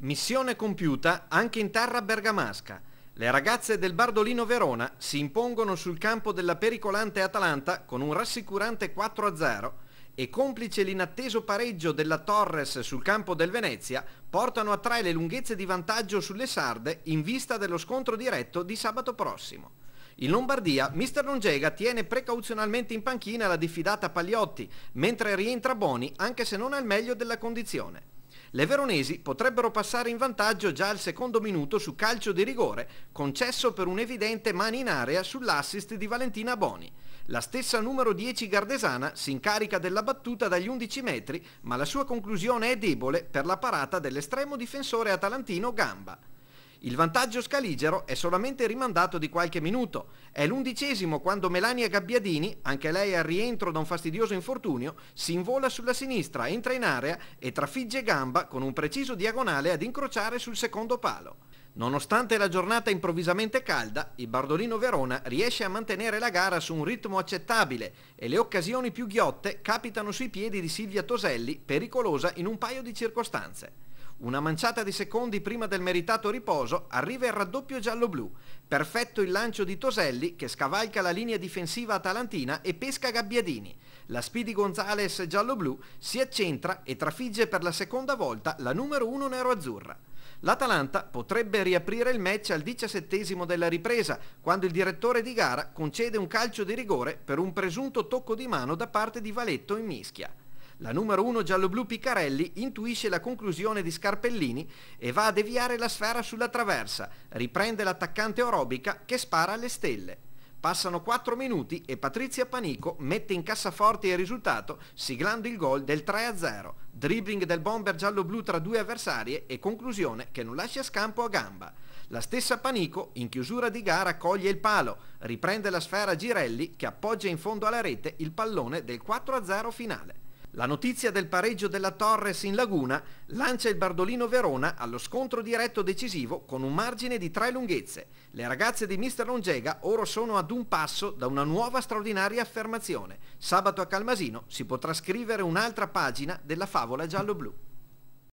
Missione compiuta anche in terra bergamasca. Le ragazze del Bardolino Verona si impongono sul campo della pericolante Atalanta con un rassicurante 4-0 e complice l'inatteso pareggio della Torres sul campo del Venezia portano a tre le lunghezze di vantaggio sulle sarde in vista dello scontro diretto di sabato prossimo. In Lombardia, Mr. Longega tiene precauzionalmente in panchina la diffidata Pagliotti, mentre rientra Boni anche se non al meglio della condizione. Le veronesi potrebbero passare in vantaggio già al secondo minuto su calcio di rigore, concesso per un'evidente mani in area sull'assist di Valentina Boni. La stessa numero 10 Gardesana si incarica della battuta dagli 11 metri, ma la sua conclusione è debole per la parata dell'estremo difensore atalantino Gamba. Il vantaggio scaligero è solamente rimandato di qualche minuto. È l'undicesimo quando Melania Gabbiadini, anche lei al rientro da un fastidioso infortunio, si invola sulla sinistra, entra in area e trafigge gamba con un preciso diagonale ad incrociare sul secondo palo. Nonostante la giornata improvvisamente calda, il Bardolino Verona riesce a mantenere la gara su un ritmo accettabile e le occasioni più ghiotte capitano sui piedi di Silvia Toselli, pericolosa in un paio di circostanze. Una manciata di secondi prima del meritato riposo arriva il raddoppio giallo-blu. Perfetto il lancio di Toselli che scavalca la linea difensiva atalantina e pesca Gabbiadini. La Spidi Gonzales giallo-blu si accentra e trafigge per la seconda volta la numero 1 nero-azzurra. L'Atalanta potrebbe riaprire il match al diciassettesimo della ripresa, quando il direttore di gara concede un calcio di rigore per un presunto tocco di mano da parte di Valetto in mischia. La numero 1 gialloblu Piccarelli intuisce la conclusione di Scarpellini e va a deviare la sfera sulla traversa, riprende l'attaccante Orobica che spara alle stelle. Passano 4 minuti e Patrizia Panico mette in cassaforte il risultato siglando il gol del 3-0, dribbling del bomber giallo-blu tra due avversarie e conclusione che non lascia scampo a gamba. La stessa Panico in chiusura di gara coglie il palo, riprende la sfera Girelli che appoggia in fondo alla rete il pallone del 4-0 finale. La notizia del pareggio della Torres in Laguna lancia il Bardolino Verona allo scontro diretto decisivo con un margine di tre lunghezze. Le ragazze di Mister Longega ora sono ad un passo da una nuova straordinaria affermazione. Sabato a Calmasino si potrà scrivere un'altra pagina della favola giallo-blu.